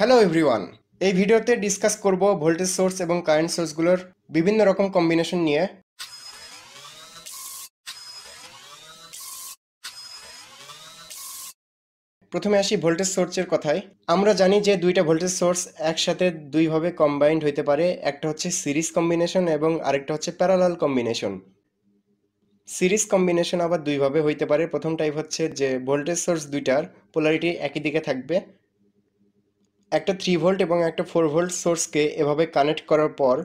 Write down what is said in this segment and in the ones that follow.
Hello everyone এই ভিডিওতে discuss করব ভোল্টেজ সোর্স এবং কারেন্ট সোর্সগুলোর বিভিন্ন রকম কম্বিনেশন নিয়ে প্রথমে আসি ভোল্টেজ সোর্সের কথায় আমরা জানি যে দুইটা ভোল্টেজ সোর্স একসাথে দুইভাবে কম্বাইন্ড হইতে পারে একটা হচ্ছে সিরিজ কম্বিনেশন এবং আরেকটা হচ্ছে প্যারালাল কম্বিনেশন সিরিজ কম্বিনেশন আবার দুইভাবে হইতে পারে প্রথম টাইপ হচ্ছে যে ভোল্টেজ সোর্স দুইটার পোলারিটি একই দিকে থাকবে একটা থ্রি ভোল্ট এবং একটা ফোর ভোল্ট সোর্সকে এভাবে কানেক্ট করার পর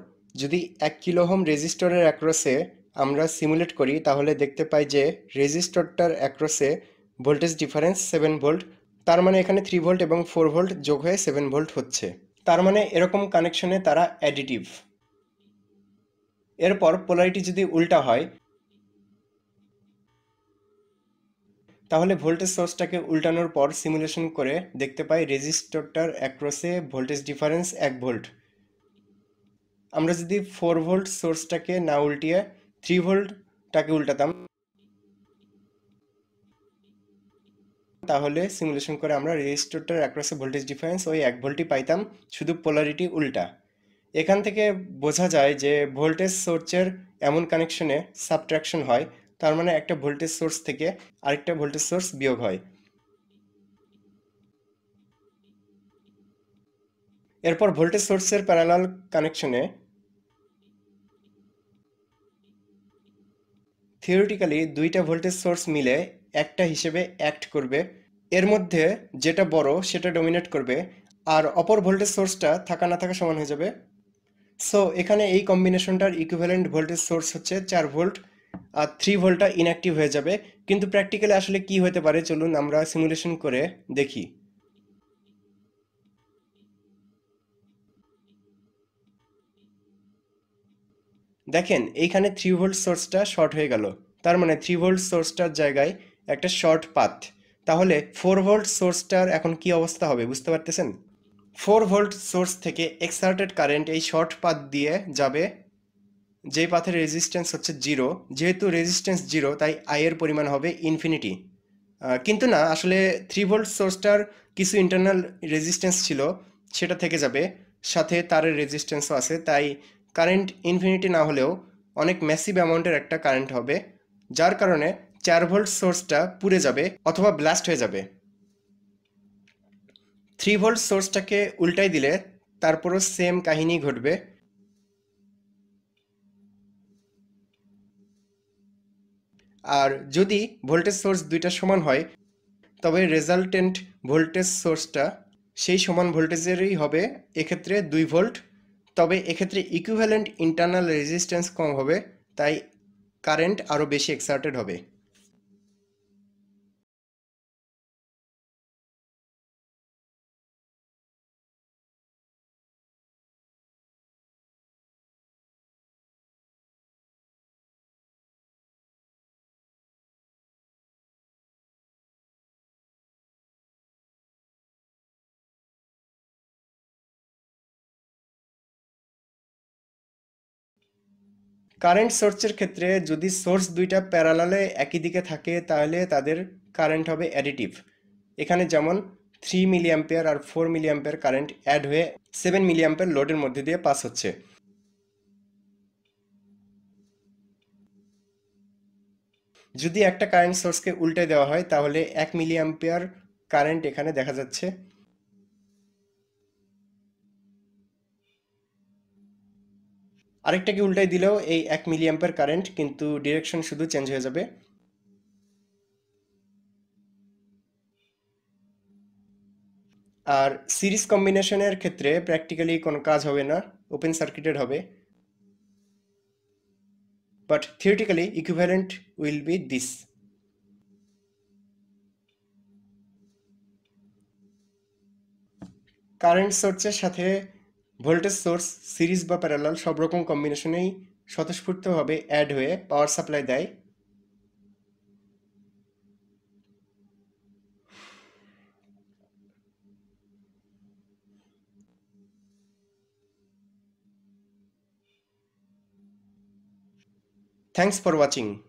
যদি এক কিলোহোম রেজিস্টরের অ্যাক্রসে আমরা সিমুলেট করি তাহলে দেখতে পাই যে রেজিস্টরটার অ্যাক্রসে ভোল্টেজ ডিফারেন্স সেভেন ভোল্ট তার মানে এখানে থ্রি ভোল্ট এবং ফোর ভোল্ট যোগ হয়ে সেভেন ভোল্ট হচ্ছে তার মানে এরকম কানেকশনে তারা অ্যাডিটিভ এরপর পোলারিটি যদি উল্টা হয় তাহলে ভোল্টেজ সোর্সটাকে উল্টানোর পর সিমুলেশন করে দেখতে পাই রেজিস্টরটার অ্যাক্রসে ভোল্টেজ ডিফারেন্স এক ভোল্ট আমরা যদি ফোর ভোল্ট সোর্সটাকে না উল্টিয়ে থ্রি ভোল্টটাকে উল্টাতাম তাহলে সিমুলেশন করে আমরা রেজিস্টরটার অ্যাক্রসে ভোল্টেজ ডিফারেন্স ওই এক ভোল্টই পাইতাম শুধু পোলারিটি উল্টা এখান থেকে বোঝা যায় যে ভোল্টেজ সোর্সের এমন কানেকশনে সাবট্রাকশন হয় তার মানে একটা ভোল্টেজ সোর্স থেকে আরেকটা ভোল্টেজ সোর্স বিয়োগ হয় এরপর ভোল্টেজ সোর্সের প্যারালাল কানেকশনে থিওরিটিক্যালি দুইটা ভোল্টেজ সোর্স মিলে একটা হিসেবে অ্যাক্ট করবে এর মধ্যে যেটা বড় সেটা ডমিনেট করবে আর অপর ভোল্টেজ সোর্সটা থাকা না থাকা সমান হয়ে যাবে সো এখানে এই কম্বিনেশনটার ইকুইভ্যালেন্ট ভোল্টেজ সোর্স হচ্ছে চার ভোল্ট আর থ্রি ভোল্টটা ইনঅ্যাক্টিভ হয়ে যাবে কিন্তু প্র্যাকটিক্যালি আসলে কি হতে পারে চলুন আমরা সিমুলেশন করে দেখি দেখেন এইখানে থ্রি ভোল্ট সোর্সটা শর্ট হয়ে গেল তার মানে থ্রি ভোল্ট সোর্সটার জায়গায় একটা শর্ট পাথ তাহলে ফোর ভোল্ট সোর্সটার এখন কি অবস্থা হবে বুঝতে পারতেছেন ফোর ভোল্ট সোর্স থেকে এক্সার্টেড কারেন্ট এই শর্ট পাথ দিয়ে যাবে যে পাথের রেজিস্ট্যান্স হচ্ছে জিরো যেহেতু রেজিস্ট্যান্স জিরো তাই আয়ের পরিমাণ হবে ইনফিনিটি কিন্তু না আসলে থ্রি ভোল্ট সোর্সটার কিছু ইন্টারনাল রেজিস্ট্যান্স ছিল সেটা থেকে যাবে সাথে তারের রেজিস্ট্যান্সও আছে তাই কারেন্ট ইনফিনিটি না হলেও অনেক ম্যাসিভ অ্যামাউন্টের একটা কারেন্ট হবে যার কারণে চার ভোল্ট সোর্সটা পুড়ে যাবে অথবা ব্লাস্ট হয়ে যাবে থ্রি ভোল্ট সোর্সটাকে উল্টাই দিলে তারপরও সেম কাহিনী ঘটবে আর যদি ভোল্টেজ সোর্স দুইটা সমান হয় তবে রেজাল্টেন্ট ভোল্টেজ সোর্সটা সেই সমান ভোল্টেজেরই হবে এক্ষেত্রে দুই ভোল্ট তবে এক্ষেত্রে ইকুইভ্যালেন্ট ইন্টারনাল রেজিস্ট্যান্স কম হবে তাই কারেন্ট আরও বেশি এক্সার্টেড হবে কারেন্ট সোর্সের ক্ষেত্রে যদি সোর্স দুইটা প্যারালালে একই দিকে থাকে তাহলে তাদের কারেন্ট হবে অ্যাডিটিভ এখানে যেমন থ্রি মিলিয়াম্পেয়ার আর ফোর মিলিয়াম্পেয়ার কারেন্ট অ্যাড হয়ে সেভেন মিলিয়াম্পেয়ার লোডের মধ্যে দিয়ে পাস হচ্ছে যদি একটা কারেন্ট সোর্সকে উল্টে দেওয়া হয় তাহলে এক মিলিয়াম্পেয়ার কারেন্ট এখানে দেখা যাচ্ছে আরেকটাকে উল্টাই দিলেও এই এক মিলি কারেন্ট কিন্তু ডিরেকশন শুধু চেঞ্জ হয়ে যাবে আর সিরিজ কম্বিনেশনের ক্ষেত্রে প্র্যাকটিক্যালি কোনো কাজ হবে না ওপেন সার্কিটেড হবে but theoretically equivalent will be this current সোর্সের সাথে ভোল্টেজ সোর্স সিরিজ বা প্যারালাল সব রকম কম্বিনেশনেই স্বতঃস্ফূর্তভাবে অ্যাড হয়ে পাওয়ার সাপ্লাই দেয় Thanks for watching.